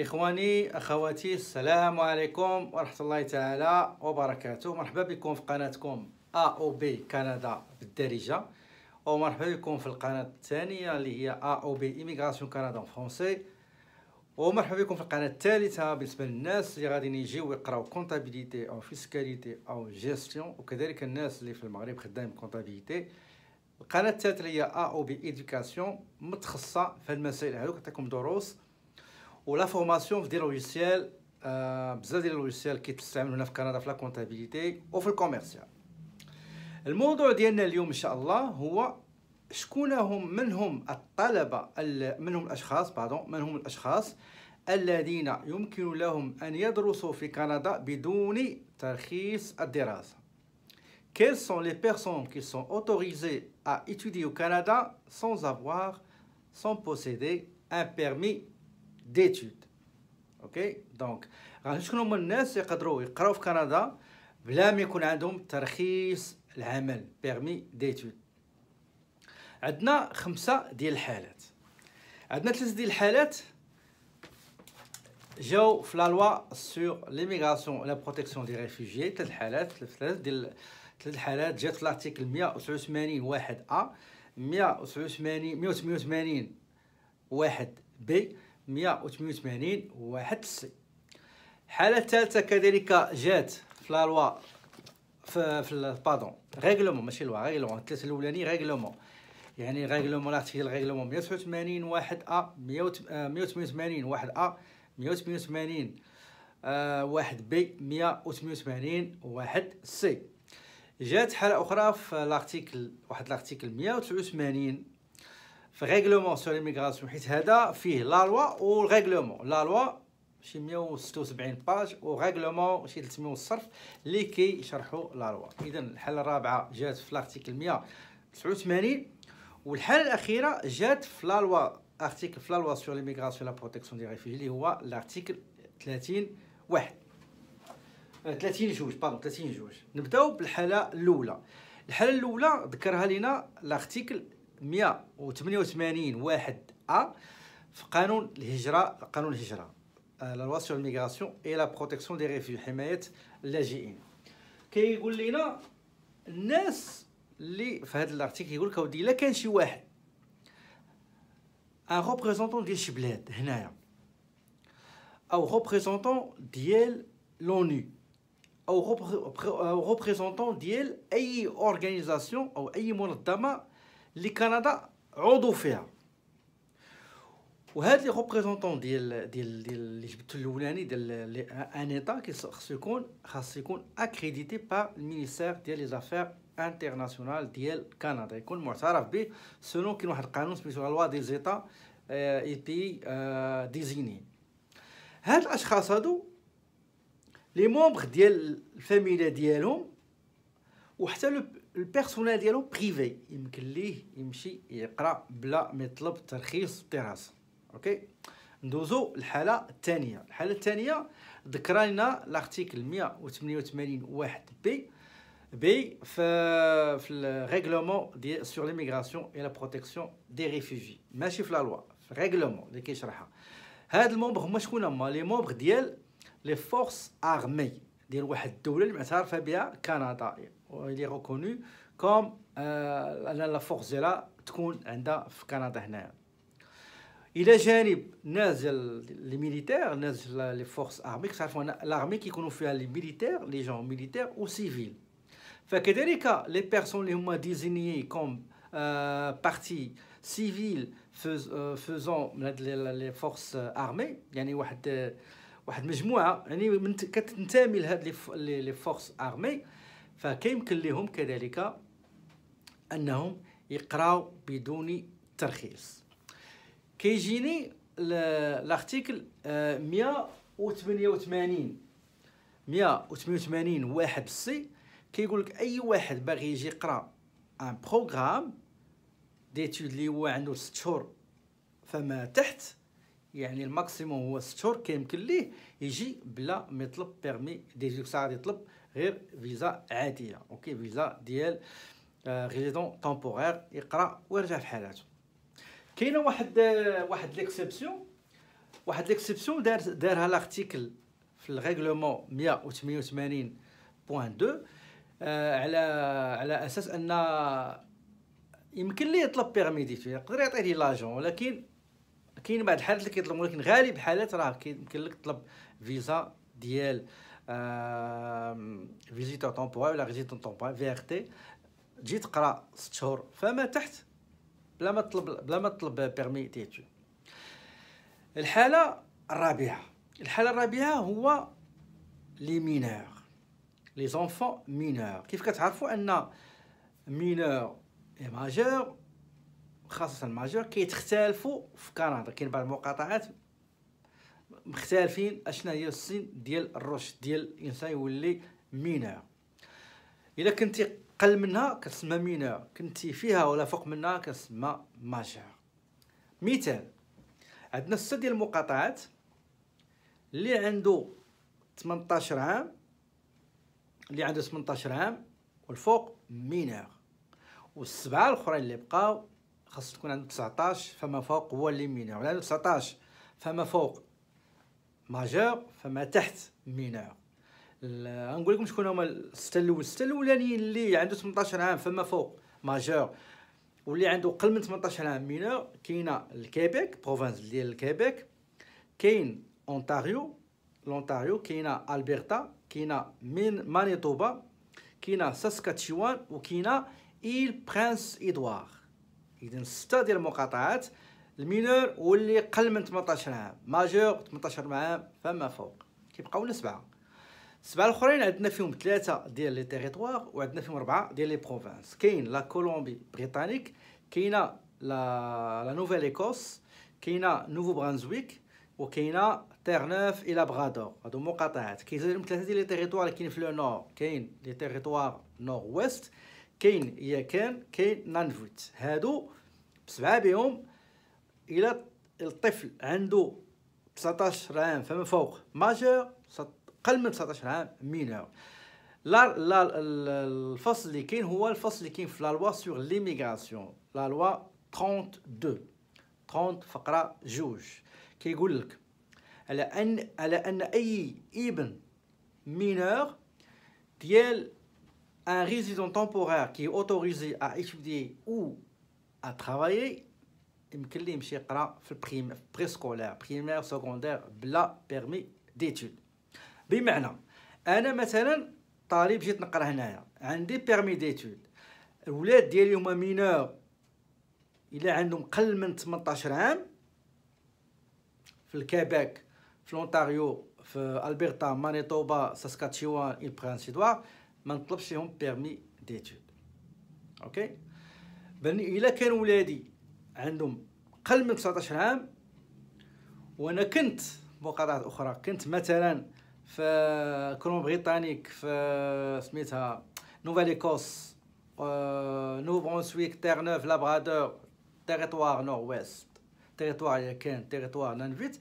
اخواني اخواتي السلام عليكم ورحمه الله تعالى وبركاته مرحبا بكم في قناتكم ا او بي كندا بالدارجه ومرحبا بكم في القناه الثانيه اللي هي ا او بي ايميغراسيون كندا فرونسي ومرحبا بكم في القناه الثالثه بالنسبه للناس اللي غادي يجيو يقراو كونتابيليتي او فيسكاليتي او جيستيون وكذلك الناس اللي في المغرب خدام كونتابيليتي القناه الثالثه هي ا او بي ايديوكاسيون متخصصه في المسائل هذوك كتعطيكم دروس ولا فورماسيون في لوجيسيال بزاف ديال اللوجيسيال كيتستعملوا هنا في كندا في لا كونتابيليتي وفي الكوميرسيال الموضوع ديالنا اليوم ان شاء الله هو شكون هم من هم الطلبه من هم الاشخاص باردون من هم الاشخاص الذين يمكن لهم ان يدرسوا في كندا بدون ترخيص الدراسه quelles sont les personnes qui sont autorisées à étudier au Canada sans avoir sans posséder un permis ديتود اوكي دونك شكون هما الناس يقدروا يقراو في كندا بلا ما يكون عندهم ترخيص العمل بيرمي ديتود عندنا خمسة ديال الحالات عندنا ثلاثة ديال الحالات جاو في لا لوا سور ليميغاسيون لا بروتيكسيون دي ريفوجي ثلاث حالات ثلاث ديال ثلاث حالات جات في لارتيكل 189 واحد ا 189 188 واحد بي 188 واحد السي الحاله الثالثه كذلك جات في لا لوا في في ريغلومون ماشي لوا ريغلومون الثلاثه الاولاني ريغلومون يعني ريغلومون لارتيكل ريغلومون 189 واحد ا 188 آه، واحد ا 188 آه، واحد بي 188 واحد سي جات حاله اخرى في لارتيكل واحد لارتيكل 189 في ريغلومون سور ليميغراسيون حيت هذا فيه لا لوا و ريغلومون لا لوا شي 176 باج و ريغلومون شي 300 صرف اللي كيشرحوا لا لوا اذا الحاله الرابعه جات في لارتيكل 189 والحاله الاخيره جات في لا لوا ارتيكل في لا لوا سور ليميغراسيون لا بروتيكسيون دي ريفوجي اللي هو لارتيكل 30 واحد 30 آه، جوج باردون 30 جوج نبداو بالحاله الاولى الحاله الاولى ذكرها لنا لارتيكل 188 واحد أ في قانون الهجرة قانون الهجرة آه، لا لوا سور الميغراسيون اي لا بروتيكسيون دي ريفيو حماية اللاجئين كيقول كي لنا الناس اللي في هذا الارتيكل يقول لك اودي الا كان شي واحد ان ريبريزونطون ديال شي بلاد هنايا او ريبريزونطون ديال لونو او ريبريزونطون ديال اي اورغانيزاسيون او اي منظمه اللي كندا عضو فيها وهاد لي ريبريزونطون ديال ديال ديال اللي جبتو الاولاني ديال ان ايطا خاصو يكون خاصو يكون اكريديتي بار المينيستير ديال لي زافير انترناسيونال ديال كندا يكون معترف به سونو كاين واحد القانون سميتو لوا دي زيتا اي بي ديزيني هاد الاشخاص هادو لي مومبر ديال الفاميلا ديالهم وحتى البيرسونيل ديالو بريفي يمكن ليه يمشي يقرا بلا ما يطلب ترخيص الدراسه اوكي ندوزو الحاله الثانيه الحاله الثانيه ذكر لنا لارتيكل 188 واحد بي بي في في الريغلومون ديال سور ليميغراسيون اي لا بروتيكسيون دي ريفوجي ماشي في لا لوا في الريغلومون اللي كيشرحها هاد المومبر هما شكون هما لي مومبر ديال لي فورس ارمي ديال واحد الدوله المعترفه بها كندا اللي ريكوني كوم آه ان لا فورس ديالها تكون عندها في كندا هنايا الى جانب نازل لي ميليتير نازل لي فورس ارمي كتعرفوا ان لارمي كيكونوا فيها لي ميليتير لي جون ميليتير و سيفيل فكذلك لي بيرسون لي هما ديزينيي كوم آه بارتي سيفيل فوزون من هاد لي فورس ارمي يعني واحد واحد مجموعه يعني كتنتمي لهاد لي فورس ارمي فكيمكن لهم كذلك انهم يقراو بدون ترخيص كيجيني لارتيكل 188 188 واحد سي كيقول لك اي واحد باغي يجي يقرا ان بروغرام ديتود اللي هو عنده 6 شهور فما تحت يعني الماكسيموم هو 6 شهور كيمكن ليه يجي بلا ما يطلب بيرمي ساعات يطلب غير فيزا عاديه اوكي فيزا ديال ريزيدون آه، تمبورير يقرا ويرجع في حالاته كاينه واحد آه، واحد ليكسيبسيون واحد ليكسيبسيون دار دارها لارتيكل في الريغلومون 188.2 آه على على اساس ان يمكن ليه يطلب بيرمي ديتو يقدر يعطيه لاجون ولكن كاين بعض الحالات اللي كيطلبوا ولكن غالب الحالات راه يمكن لك تطلب فيزا ديال فيزيتور تومبوار ولا ريزيدون تومبوار في ار تي تجي تقرا 6 شهور فما تحت بلا ما تطلب بلا ما تطلب بيرمي تيتو الحاله الرابعه الحاله الرابعه هو لي مينور لي زونفون مينور كيف كتعرفوا ان مينور اي ماجور خاصه الماجور كيتختلفوا في كندا كاين بعض المقاطعات مختلفين اشنا هي السن ديال الرشد ديال الانسان يولي مينا الا كنتي قل منها كتسمى مينا كنتي فيها ولا فوق منها كتسمى ماجور مثال عندنا سته ديال المقاطعات اللي عنده 18 عام اللي عنده 18 عام والفوق مينور والسبعه الاخرين اللي بقاو خاص تكون عندو 19 فما فوق هو لي مينور ولا عندك 19 فما فوق ماجور فما تحت مينور غنقول لكم شكون هما السته الاول السته الاولانيين اللي عنده 18 عام فما فوق ماجور واللي عنده قل من 18 عام مينور كاينه الكيبيك بروفانس ديال الكيبيك كاين اونتاريو لونتاريو كاينه البرتا كاينه من مانيتوبا كاينه ساسكاتشوان وكاينه ايل برانس ادوار اذا سته ديال المقاطعات المينور واللي قل من 18 عام ماجور 18 عام فما فوق كيبقاو لنا سبعه السبعه الاخرين عندنا فيهم ثلاثه ديال لي تيريتوار وعندنا فيهم اربعه ديال لي بروفانس كاين لا كولومبي بريطانيك كاينه لا لا نوفيل ايكوس كاينه نوفو برانزويك وكاينه نوف الى لابرادور هادو مقاطعات كيزيدو ثلاثه ديال لي تيريتوار اللي كاين في لو نور كاين لي تيريتوار نور ويست كاين يا كان كاين نانفوت هادو بسبعه بهم الى الطفل عنده 19 عام فما فوق ماجور قل من 19 عام مينور لا لا الفصل اللي كاين هو الفصل اللي كاين في لا لوا سور ليميغراسيون لا لوا 32 30 فقره جوج كيقول لك على ان على ان اي ابن مينور ديال un résident temporaire qui est autorisé à étudier ou à travailler يمكن ليه يمشي يقرا في البريم بريسكولار بريمير سكوندير بلا بيرمي ديتود بمعنى انا مثلا طالب جيت نقرا هنايا عندي بيرمي ديتود الولاد ديالي هما مينور الا عندهم قل من 18 عام في الكيباك في لونتاريو في البرتا مانيتوبا ساسكاتشيوان البرانس ادوار ما نطلبش لهم بيرمي ديتود اوكي بني الا كان ولادي عندهم قل من 19 عام وانا كنت بقطعات اخرى كنت مثلا في كرون بريطانيك في سميتها نوفال ايكوس آه، نو برونسويك تير نوف لابرادور تيريتوار نور ويست تيريتوار الا كان تيريتوار نانفيت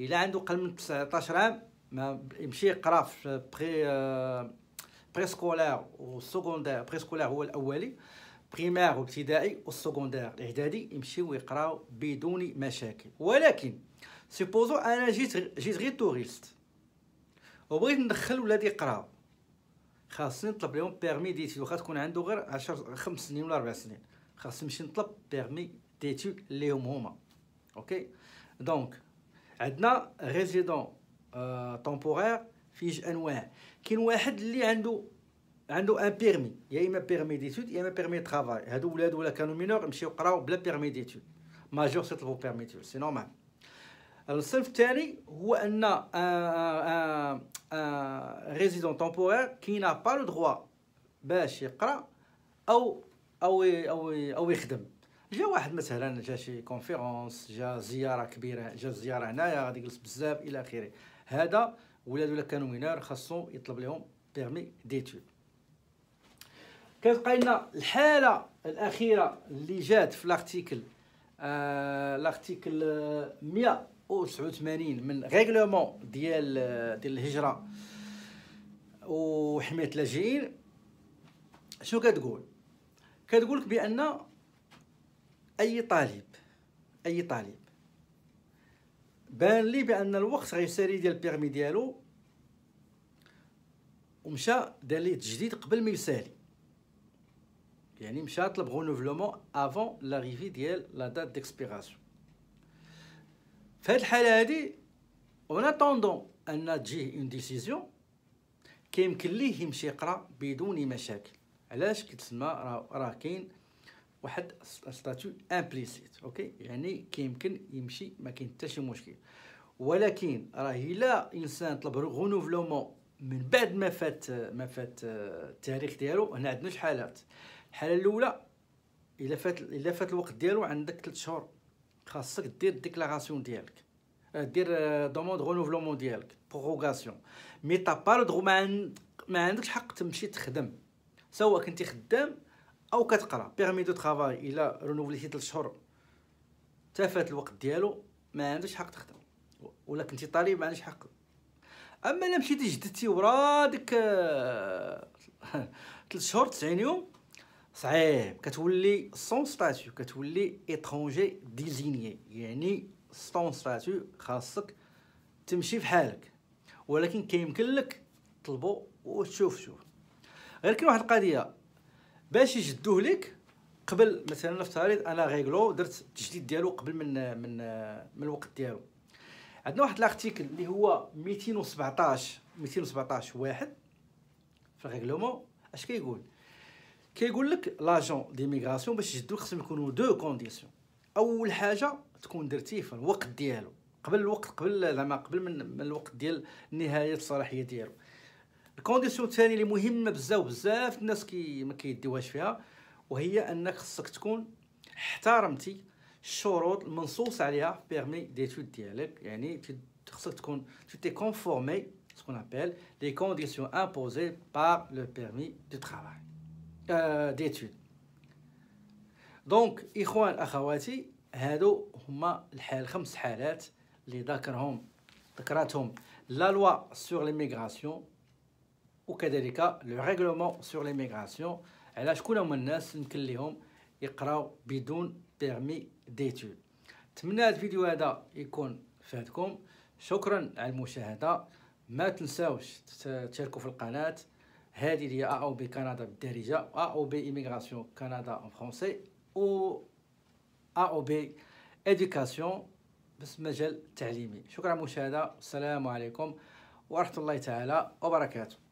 الا عنده قل من 19 عام ما يمشي يقرا في بري آه، بريسكولار والسكوندير بريسكولار هو الاولي بريمير وابتدائي والسكوندير الاعدادي يمشيو يقراو بدون مشاكل ولكن سيبوزو انا جيت جيت غير توريست وبغيت ندخل ولادي يقراو خاصني نطلب لهم بيرمي ديتيل واخا تكون عنده غير 10 خمس سنين ولا 4 سنين خاصني نمشي نطلب بيرمي ديتيل ليهم هما اوكي دونك عندنا ريزيدون آه، euh, في جوج انواع كاين واحد اللي عنده عنده ان بيرمي يا اما بيرمي ديتود يا اما بيرمي ترافاي هادو ولاد ولا كانوا مينور مشيو قراو بلا بيرمي ديتود ماجور سيطلبوا بيرمي ديتود سي نورمال الصنف الثاني هو ان ريزيدون تمبورير كي نا با لو دووا باش يقرا او او او او يخدم جا واحد مثلا جا شي كونفيرونس جا زياره كبيره جا زياره هنايا غادي يجلس بزاف الى اخره هذا ولاد ولا كانوا مينار خاصو يطلب لهم بيرمي ديتود كتبقى لنا الحاله الاخيره اللي جات في لارتيكل آه لارتيكل 189 من ريغلومون ديال ديال الهجره وحمايه اللاجئين شنو كتقول كتقول لك بان اي طالب اي طالب بان لي بان الوقت غيسالي ديال البيرمي ديالو ومشى دار ليه تجديد قبل ما يسالي يعني مشى طلب غونوفلومون افون لاريفي ديال لا دات ديكسبيراسيون في هاد الحاله هادي اون اتوندون ان تجيه اون ديسيزيون كيمكن ليه يمشي يقرا بدون مشاكل علاش كيتسمى راه كاين واحد ستاتيو امبليسيت اوكي يعني كيمكن يمشي ما كاين حتى شي مشكل ولكن راه الا انسان طلب غونوفلومون من بعد ما فات ما فات آه، التاريخ ديالو هنا عندنا شحال حالات الحاله الاولى الا فات الا فات الوقت ديالو عندك 3 شهور خاصك دير ديكلاراسيون ديالك آه، دير دوموند آه، غونوفلومون ديالك بروغاسيون مي طابار ما عندكش حق تمشي تخدم سواء كنتي خدام او كتقرا بيرمي دو طرافاي الا رونوفليتي 3 شهور تفات الوقت ديالو ما عندكش حق تخدم ولا كنتي طالب ما عندكش حق اما الا مشيتي جددتي ورا ديك 3 شهور 90 يوم صعيب كتولي سون ستاتيو كتولي ايترونجي ديزيني يعني سون ستاتيو خاصك تمشي حالك ولكن كيمكن لك طلبو وتشوف شوف غير كاين واحد القضيه باش يجدوه لك قبل مثلا نفترض انا غيغلو درت التجديد ديالو قبل من من من الوقت ديالو عندنا واحد لارتيكل اللي هو 217 217 واحد في الريغلومون اش كيقول كيقول لك لاجون ديميغراسيون باش يجدو خصهم يكونوا دو كونديسيون اول حاجه تكون درتيه في الوقت ديالو قبل الوقت قبل زعما قبل من, من الوقت ديال نهايه الصلاحيه ديالو الكونديسيون الثانيه اللي مهمه بزاف بزاف الناس كي ما كيديوهاش فيها وهي انك خصك تكون احترمتي الشروط المنصوص عليها في بيرمي ديتود ديالك يعني خصك تكون تو تي كونفورمي ce qu'on appelle les conditions imposées par بيرمي دو de دونك euh, اخوان اخواتي هادو هما الحال خمس حالات اللي ذكرهم ذكرتهم لا لوا سور ليميغراسيون وكذلك لو ريغلومون سور ليميغراسيون على شكون هما الناس يمكن ليهم يقراو بدون بيرمي ديتود نتمنى هذا الفيديو هذا يكون فادكم شكرا على المشاهده ما تنساوش تشاركوا في القناه هذه هي ا او بي كندا بالدارجه ا او بي ايميغراسيون كندا ان فرونسي و ا او بي اديوكاسيون بس مجال تعليمي شكرا على المشاهده السلام عليكم ورحمه الله تعالى وبركاته